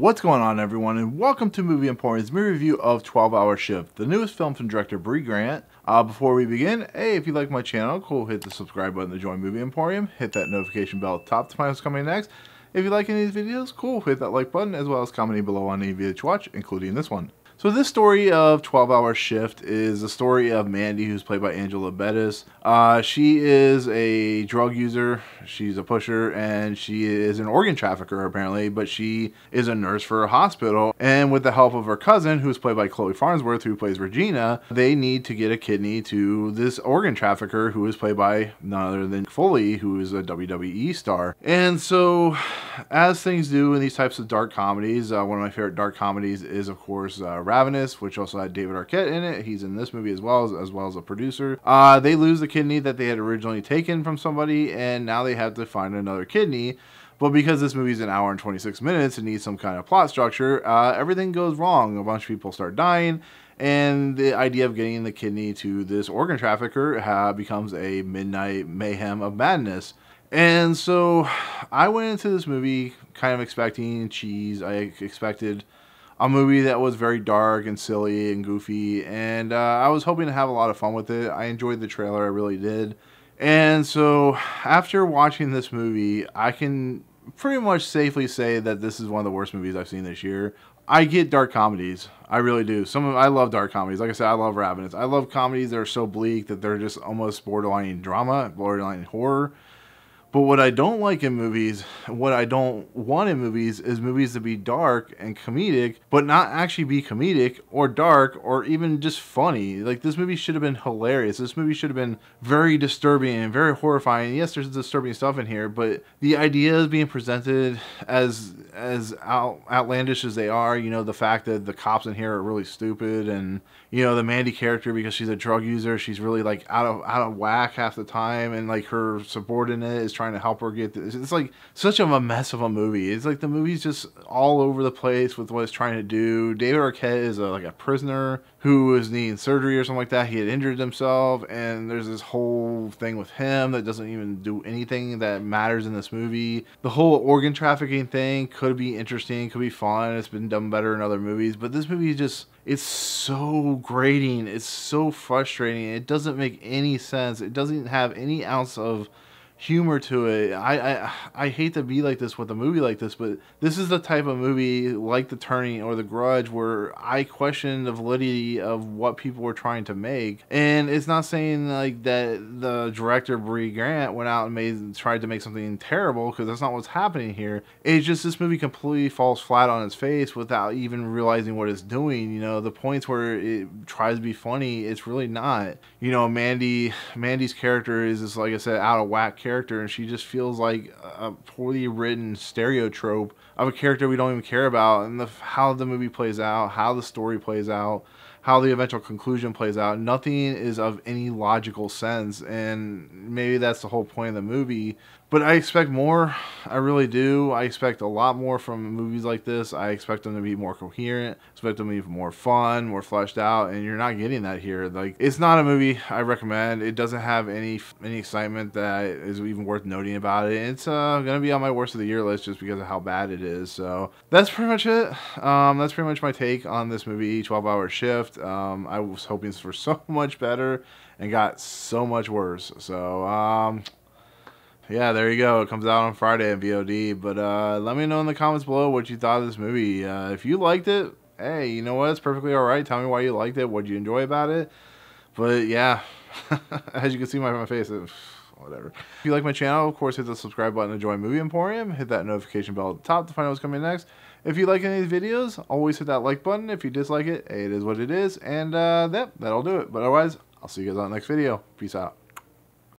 What's going on everyone and welcome to Movie Emporium's movie review of 12 Hour Shift, the newest film from director Brie Grant. Uh, before we begin, hey, if you like my channel, cool, hit the subscribe button to join Movie Emporium, hit that notification bell top to find what's coming next. If you like any of these videos, cool, hit that like button as well as commenting below on any video that you watch, including this one. So this story of 12 Hour Shift is the story of Mandy, who's played by Angela Bettis. Uh, she is a drug user, she's a pusher, and she is an organ trafficker apparently, but she is a nurse for a hospital. And with the help of her cousin, who's played by Chloe Farnsworth, who plays Regina, they need to get a kidney to this organ trafficker, who is played by none other than Foley, who is a WWE star. And so, as things do in these types of dark comedies, uh, one of my favorite dark comedies is, of course, uh, Ravenous, which also had David Arquette in it. He's in this movie as well as, as well as a producer. Uh, they lose the kidney that they had originally taken from somebody, and now they have to find another kidney. But because this movie's an hour and 26 minutes and needs some kind of plot structure, uh, everything goes wrong. A bunch of people start dying, and the idea of getting the kidney to this organ trafficker uh, becomes a midnight mayhem of madness. And so I went into this movie kind of expecting cheese. I expected a movie that was very dark and silly and goofy, and uh, I was hoping to have a lot of fun with it. I enjoyed the trailer, I really did. And so, after watching this movie, I can pretty much safely say that this is one of the worst movies I've seen this year. I get dark comedies. I really do. Some of I love dark comedies. Like I said, I love Ravenous. I love comedies that are so bleak that they're just almost borderline drama, borderline horror. But what I don't like in movies, what I don't want in movies, is movies to be dark and comedic, but not actually be comedic or dark or even just funny. Like, this movie should have been hilarious. This movie should have been very disturbing and very horrifying. Yes, there's disturbing stuff in here, but the idea is being presented as as out, outlandish as they are, you know, the fact that the cops in here are really stupid, and you know, the Mandy character because she's a drug user, she's really like out of out of whack half the time, and like her subordinate is trying to help her get. This. It's like such of a mess of a movie. It's like the movie's just all over the place with what it's trying to do. David Arquette is a, like a prisoner who was needing surgery or something like that. He had injured himself, and there's this whole thing with him that doesn't even do anything that matters in this movie. The whole organ trafficking thing could be interesting, could be fun. It's been done better in other movies, but this movie just it's so grating. It's so frustrating. It doesn't make any sense. It doesn't have any ounce of humor to it. I, I I hate to be like this with a movie like this, but this is the type of movie like The Turning or The Grudge where I question the validity of what people were trying to make. And it's not saying like that the director Brie Grant went out and made tried to make something terrible because that's not what's happening here. It's just this movie completely falls flat on its face without even realizing what it's doing. You know, the points where it tries to be funny, it's really not. You know, Mandy Mandy's character is just like I said out of whack character character, and she just feels like a poorly written stereotype of a character we don't even care about, and the, how the movie plays out, how the story plays out, how the eventual conclusion plays out. Nothing is of any logical sense, and maybe that's the whole point of the movie. But I expect more. I really do. I expect a lot more from movies like this. I expect them to be more coherent. Expect them to be more fun, more fleshed out, and you're not getting that here. Like it's not a movie I recommend. It doesn't have any any excitement that is even worth noting about it. It's uh, gonna be on my worst of the year list just because of how bad it is. So that's pretty much it. Um, that's pretty much my take on this movie, 12 Hour Shift left. Um, I was hoping for so much better and got so much worse. So, um, yeah, there you go. It comes out on Friday in VOD. But uh, let me know in the comments below what you thought of this movie. Uh, if you liked it, hey, you know what? It's perfectly all right. Tell me why you liked it. What you enjoy about it. But yeah, as you can see my, my face, it, whatever. If you like my channel, of course, hit the subscribe button to join Movie Emporium. Hit that notification bell at the top to find out what's coming next. If you like any of these videos, always hit that like button. If you dislike it, it is what it is. And uh, that, that'll do it. But otherwise, I'll see you guys on the next video. Peace out.